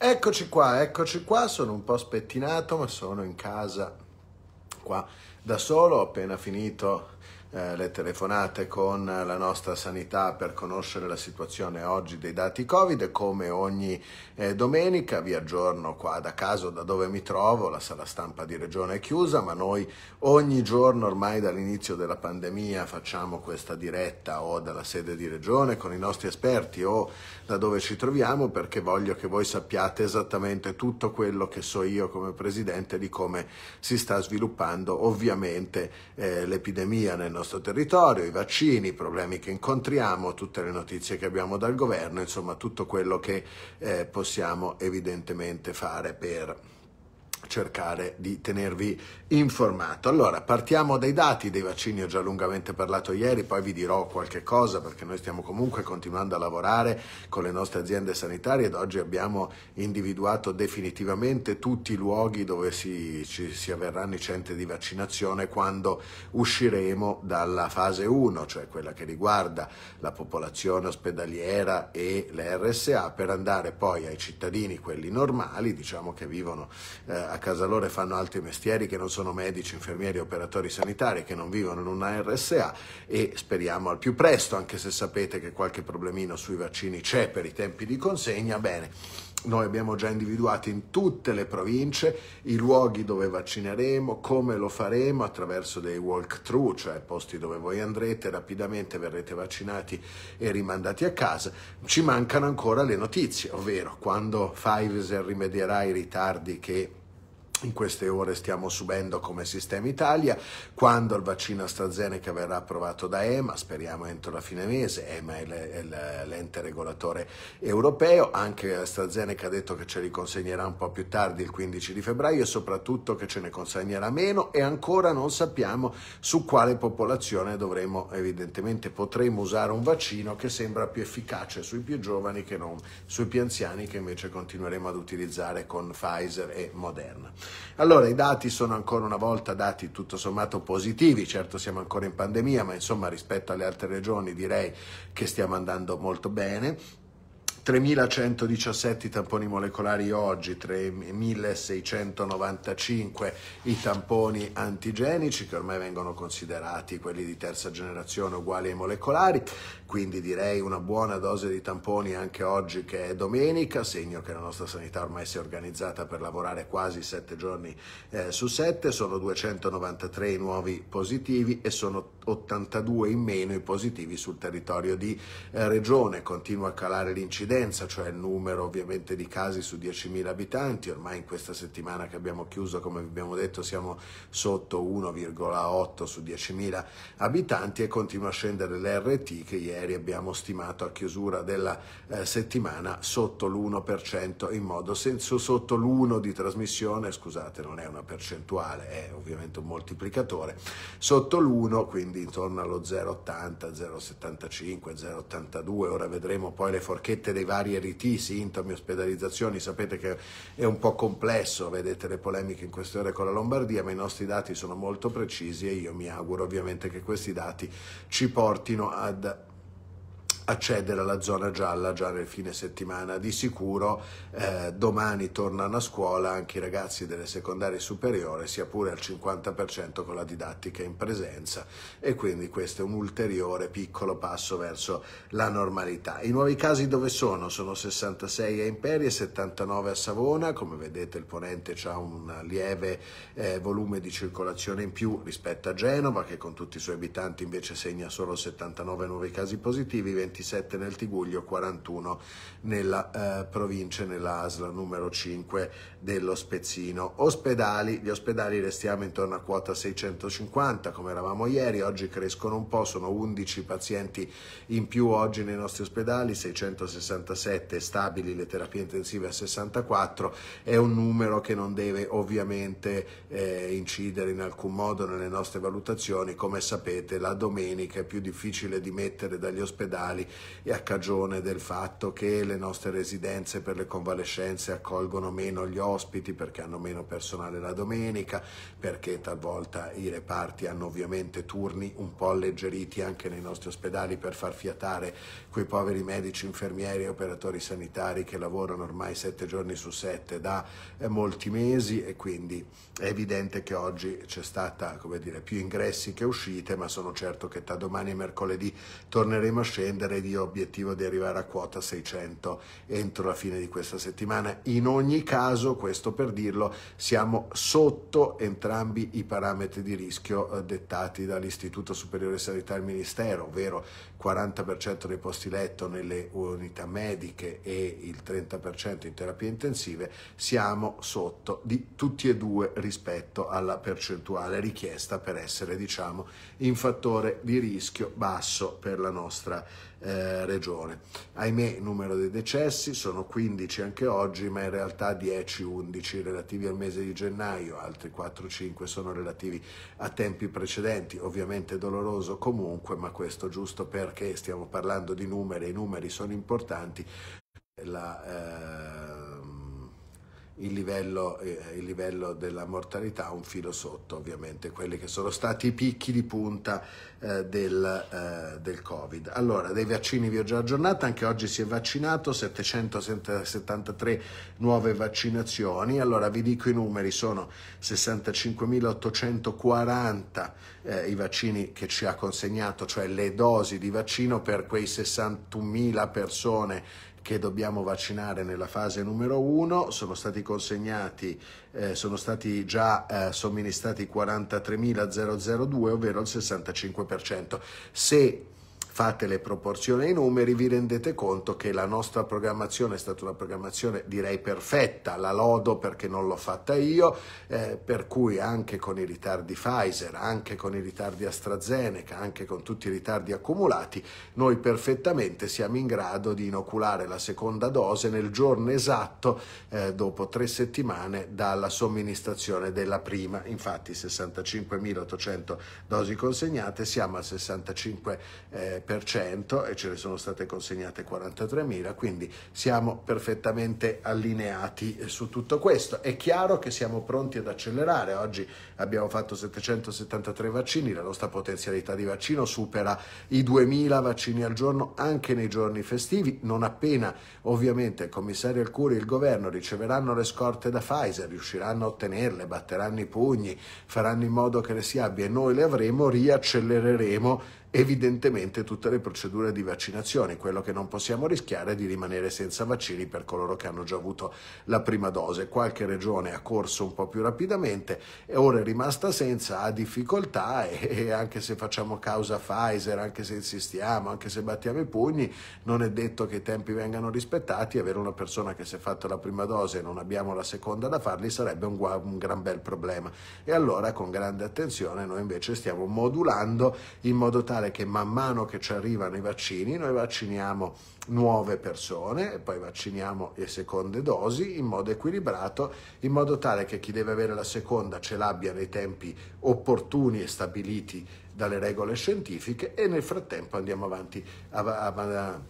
Eccoci qua, eccoci qua, sono un po' spettinato ma sono in casa qua da solo, ho appena finito eh, le telefonate con la nostra sanità per conoscere la situazione oggi dei dati Covid. Come ogni eh, domenica vi aggiorno qua da caso da dove mi trovo, la sala stampa di Regione è chiusa, ma noi ogni giorno ormai dall'inizio della pandemia facciamo questa diretta o dalla sede di Regione con i nostri esperti o da dove ci troviamo perché voglio che voi sappiate esattamente tutto quello che so io come Presidente di come si sta sviluppando ovviamente eh, l'epidemia nel nostro territorio, i vaccini, i problemi che incontriamo, tutte le notizie che abbiamo dal governo, insomma tutto quello che eh, possiamo evidentemente fare per cercare di tenervi informato. Allora, partiamo dai dati dei vaccini, ho già lungamente parlato ieri, poi vi dirò qualche cosa perché noi stiamo comunque continuando a lavorare con le nostre aziende sanitarie ed oggi abbiamo individuato definitivamente tutti i luoghi dove si, ci, si avverranno i centri di vaccinazione quando usciremo dalla fase 1, cioè quella che riguarda la popolazione ospedaliera e le RSA, per andare poi ai cittadini, quelli normali, diciamo che vivono eh, a a casa loro e fanno altri mestieri che non sono medici, infermieri, operatori sanitari, che non vivono in una RSA e speriamo al più presto, anche se sapete che qualche problemino sui vaccini c'è per i tempi di consegna, bene. Noi abbiamo già individuato in tutte le province i luoghi dove vaccineremo, come lo faremo attraverso dei walkthrough, cioè posti dove voi andrete, rapidamente verrete vaccinati e rimandati a casa. Ci mancano ancora le notizie, ovvero quando Pfizer rimedierà i ritardi che in queste ore stiamo subendo come Sistema Italia, quando il vaccino AstraZeneca verrà approvato da EMA, speriamo entro la fine mese, EMA è l'ente regolatore europeo, anche AstraZeneca ha detto che ce li consegnerà un po' più tardi, il 15 di febbraio, e soprattutto che ce ne consegnerà meno e ancora non sappiamo su quale popolazione dovremo, evidentemente potremo usare un vaccino che sembra più efficace sui più giovani che non sui più anziani che invece continueremo ad utilizzare con Pfizer e Moderna. Allora, i dati sono ancora una volta dati tutto sommato positivi, certo siamo ancora in pandemia, ma insomma rispetto alle altre regioni direi che stiamo andando molto bene. 3.117 i tamponi molecolari oggi, 3.695 i tamponi antigenici che ormai vengono considerati quelli di terza generazione uguali ai molecolari, quindi direi una buona dose di tamponi anche oggi che è domenica, segno che la nostra sanità ormai si è organizzata per lavorare quasi 7 giorni eh, su 7, sono 293 i nuovi positivi e sono 82 in meno i positivi sul territorio di eh, regione. Continua a calare l'incidenza, cioè il numero ovviamente di casi su 10.000 abitanti. Ormai in questa settimana che abbiamo chiuso, come abbiamo detto, siamo sotto 1,8 su 10.000 abitanti e continua a scendere l'RT che ieri abbiamo stimato a chiusura della eh, settimana sotto l'1% in modo senso sotto l'1 di trasmissione, scusate, non è una percentuale, è ovviamente un moltiplicatore, sotto l'1, quindi saldi intorno allo 0,80, 0,75, 0,82, ora vedremo poi le forchette dei vari RT, sintomi, ospedalizzazioni, sapete che è un po' complesso, vedete le polemiche in queste ore con la Lombardia, ma i nostri dati sono molto precisi e io mi auguro ovviamente che questi dati ci portino ad accedere alla zona gialla già nel fine settimana. Di sicuro eh, domani tornano a scuola anche i ragazzi delle secondarie superiori, sia pure al 50% con la didattica in presenza e quindi questo è un ulteriore piccolo passo verso la normalità. I nuovi casi dove sono? Sono 66 a Imperi e 79 a Savona, come vedete il ponente ha un lieve eh, volume di circolazione in più rispetto a Genova che con tutti i suoi abitanti invece segna solo 79 nuovi casi positivi, 20 27 nel Tiguglio, 41 nella eh, provincia, nella numero 5 dello Spezzino. Ospedali, gli ospedali restiamo intorno a quota 650 come eravamo ieri, oggi crescono un po', sono 11 pazienti in più oggi nei nostri ospedali, 667 stabili, le terapie intensive a 64, è un numero che non deve ovviamente eh, incidere in alcun modo nelle nostre valutazioni, come sapete la domenica è più difficile di mettere dagli ospedali e a cagione del fatto che le nostre residenze per le convalescenze accolgono meno gli ospiti perché hanno meno personale la domenica, perché talvolta i reparti hanno ovviamente turni un po' alleggeriti anche nei nostri ospedali per far fiatare quei poveri medici, infermieri e operatori sanitari che lavorano ormai sette giorni su sette da eh, molti mesi e quindi è evidente che oggi c'è stata come dire, più ingressi che uscite, ma sono certo che da domani e mercoledì torneremo a scendere metterei di obiettivo di arrivare a quota 600 entro la fine di questa settimana. In ogni caso, questo per dirlo, siamo sotto entrambi i parametri di rischio eh, dettati dall'Istituto Superiore di Sanità del Ministero, ovvero 40% dei posti letto nelle unità mediche e il 30% in terapie intensive, siamo sotto di tutti e due rispetto alla percentuale richiesta per essere, diciamo, in fattore di rischio basso per la nostra eh, regione. Ahimè, il numero dei decessi sono 15 anche oggi, ma in realtà 10-11 relativi al mese di gennaio, altri 4-5 sono relativi a tempi precedenti. Ovviamente doloroso comunque, ma questo giusto perché stiamo parlando di numeri e i numeri sono importanti. La, eh, il livello, eh, il livello, della mortalità un filo sotto ovviamente quelli che sono stati i picchi di punta eh, del, eh, del, covid allora dei vaccini vi ho già aggiornato anche oggi si è vaccinato 773 nuove vaccinazioni allora vi dico i numeri sono 65.840 eh, i vaccini che ci ha consegnato cioè le dosi di vaccino per quei 61.000 persone che dobbiamo vaccinare nella fase numero 1, sono stati consegnati, eh, sono stati già eh, somministrati 43.002, ovvero il 65%. Se fate le proporzioni ai numeri, vi rendete conto che la nostra programmazione è stata una programmazione direi perfetta, la lodo perché non l'ho fatta io, eh, per cui anche con i ritardi Pfizer, anche con i ritardi AstraZeneca, anche con tutti i ritardi accumulati, noi perfettamente siamo in grado di inoculare la seconda dose nel giorno esatto eh, dopo tre settimane dalla somministrazione della prima. Infatti 65.800 dosi consegnate, siamo al 65% e ce ne sono state consegnate 43.000, quindi siamo perfettamente allineati eh, su tutto questo. È chiaro che siamo pronti ad accelerare, oggi abbiamo fatto 773 vaccini, la nostra potenzialità di vaccino supera i 2.000 vaccini al giorno anche nei giorni festivi, non appena ovviamente il commissario Alcuri e il governo riceveranno le scorte da Pfizer, riusciranno a ottenerle, batteranno i pugni, faranno in modo che le si abbia e noi le avremo, riaccelereremo evidentemente tutto tutte le procedure di vaccinazione. Quello che non possiamo rischiare è di rimanere senza vaccini per coloro che hanno già avuto la prima dose. Qualche regione ha corso un po' più rapidamente e ora è rimasta senza, ha difficoltà e, e anche se facciamo causa a Pfizer, anche se insistiamo, anche se battiamo i pugni, non è detto che i tempi vengano rispettati. Avere una persona che si è fatta la prima dose e non abbiamo la seconda da farli sarebbe un, un gran bel problema. E allora con grande attenzione noi invece stiamo modulando in modo tale che man mano che che ci arrivano i vaccini, noi vacciniamo nuove persone e poi vacciniamo le seconde dosi in modo equilibrato, in modo tale che chi deve avere la seconda ce l'abbia nei tempi opportuni e stabiliti dalle regole scientifiche e nel frattempo andiamo avanti. A, a, a,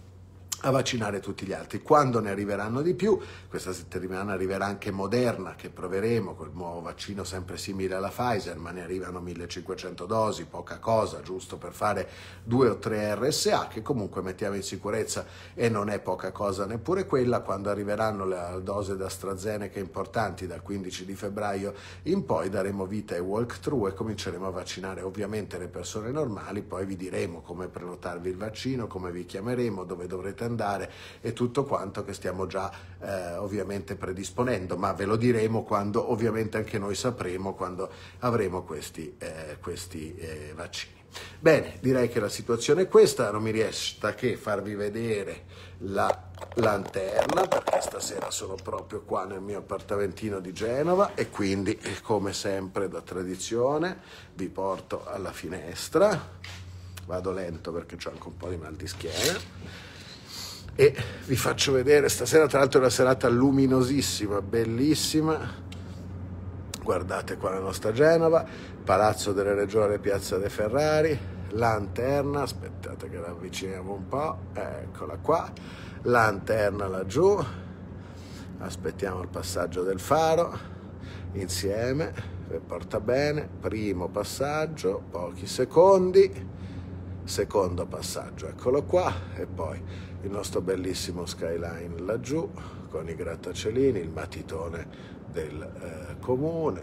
a vaccinare tutti gli altri. Quando ne arriveranno di più, questa settimana arriverà anche Moderna che proveremo col nuovo vaccino sempre simile alla Pfizer, ma ne arrivano 1500 dosi, poca cosa, giusto per fare due o tre RSA che comunque mettiamo in sicurezza e non è poca cosa neppure quella. Quando arriveranno le dose d'AstraZeneca importanti dal 15 di febbraio in poi daremo vita ai walkthrough e cominceremo a vaccinare ovviamente le persone normali, poi vi diremo come prenotarvi il vaccino, come vi chiameremo, dove dovrete andare e tutto quanto che stiamo già eh, ovviamente predisponendo, ma ve lo diremo quando ovviamente anche noi sapremo quando avremo questi, eh, questi eh, vaccini. Bene, direi che la situazione è questa, non mi resta che farvi vedere la lanterna perché stasera sono proprio qua nel mio appartamentino di Genova e quindi come sempre da tradizione vi porto alla finestra, vado lento perché ho anche un po' di mal di schiena e vi faccio vedere stasera tra l'altro è una serata luminosissima bellissima guardate qua la nostra Genova Palazzo delle Regioni Piazza De Ferrari lanterna aspettate che la avviciniamo un po' eccola qua lanterna laggiù aspettiamo il passaggio del faro insieme porta bene primo passaggio pochi secondi secondo passaggio eccolo qua e poi il nostro bellissimo skyline laggiù con i grattacielini, il matitone del eh, comune,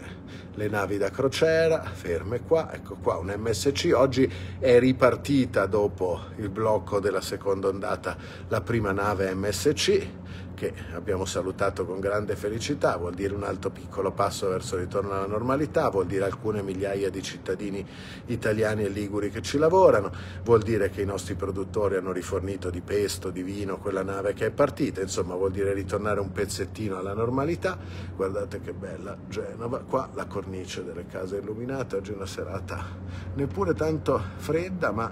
le navi da crociera ferme qua, ecco qua un MSC, oggi è ripartita dopo il blocco della seconda ondata la prima nave MSC che abbiamo salutato con grande felicità, vuol dire un altro piccolo passo verso il ritorno alla normalità, vuol dire alcune migliaia di cittadini italiani e liguri che ci lavorano, vuol dire che i nostri produttori hanno rifornito di pesto, di vino quella nave che è partita, insomma vuol dire ritornare un pezzettino alla normalità. Guardate che bella Genova, qua la cornice delle case illuminate, oggi è una serata neppure tanto fredda, ma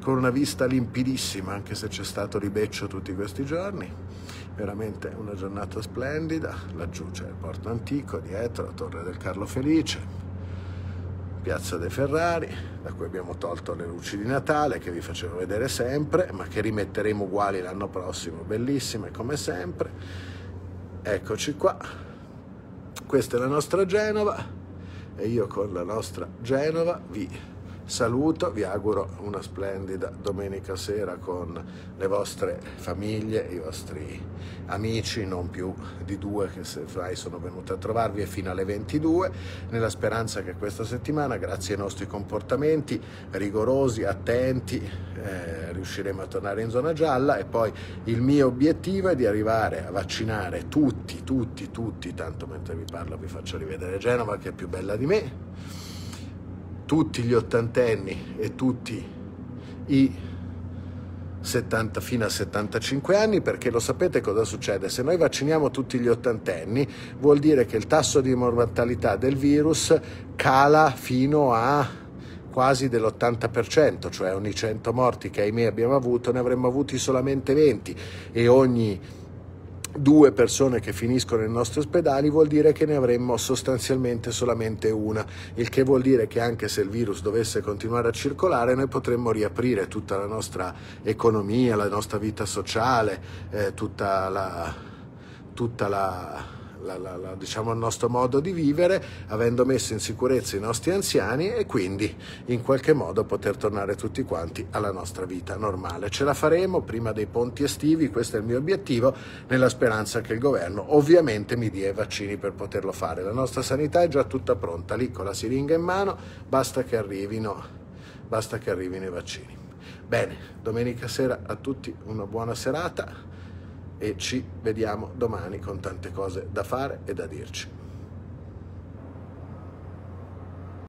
con una vista limpidissima, anche se c'è stato ribeccio tutti questi giorni veramente una giornata splendida, laggiù c'è il porto antico, dietro la torre del Carlo Felice, piazza dei Ferrari, da cui abbiamo tolto le luci di Natale che vi facevo vedere sempre, ma che rimetteremo uguali l'anno prossimo, bellissime come sempre. Eccoci qua, questa è la nostra Genova e io con la nostra Genova vi saluto, vi auguro una splendida domenica sera con le vostre famiglie, i vostri amici, non più di due che se fai sono venuti a trovarvi e fino alle 22, nella speranza che questa settimana, grazie ai nostri comportamenti rigorosi, attenti, eh, riusciremo a tornare in zona gialla e poi il mio obiettivo è di arrivare a vaccinare tutti, tutti, tutti, tanto mentre vi parlo vi faccio rivedere Genova che è più bella di me tutti gli ottantenni e tutti i 70 fino a 75 anni perché lo sapete cosa succede? Se noi vacciniamo tutti gli ottantenni vuol dire che il tasso di mortalità del virus cala fino a quasi dell'80%, cioè ogni 100 morti che ahimè abbiamo avuto ne avremmo avuti solamente 20 e ogni due persone che finiscono nei nostri ospedali vuol dire che ne avremmo sostanzialmente solamente una, il che vuol dire che anche se il virus dovesse continuare a circolare noi potremmo riaprire tutta la nostra economia, la nostra vita sociale, eh, tutta la... Tutta la la, la, diciamo, il nostro modo di vivere, avendo messo in sicurezza i nostri anziani e quindi in qualche modo poter tornare tutti quanti alla nostra vita normale. Ce la faremo prima dei ponti estivi, questo è il mio obiettivo, nella speranza che il governo ovviamente mi dia i vaccini per poterlo fare. La nostra sanità è già tutta pronta, lì con la siringa in mano, basta che arrivino, basta che arrivino i vaccini. Bene, domenica sera a tutti una buona serata e ci vediamo domani con tante cose da fare e da dirci.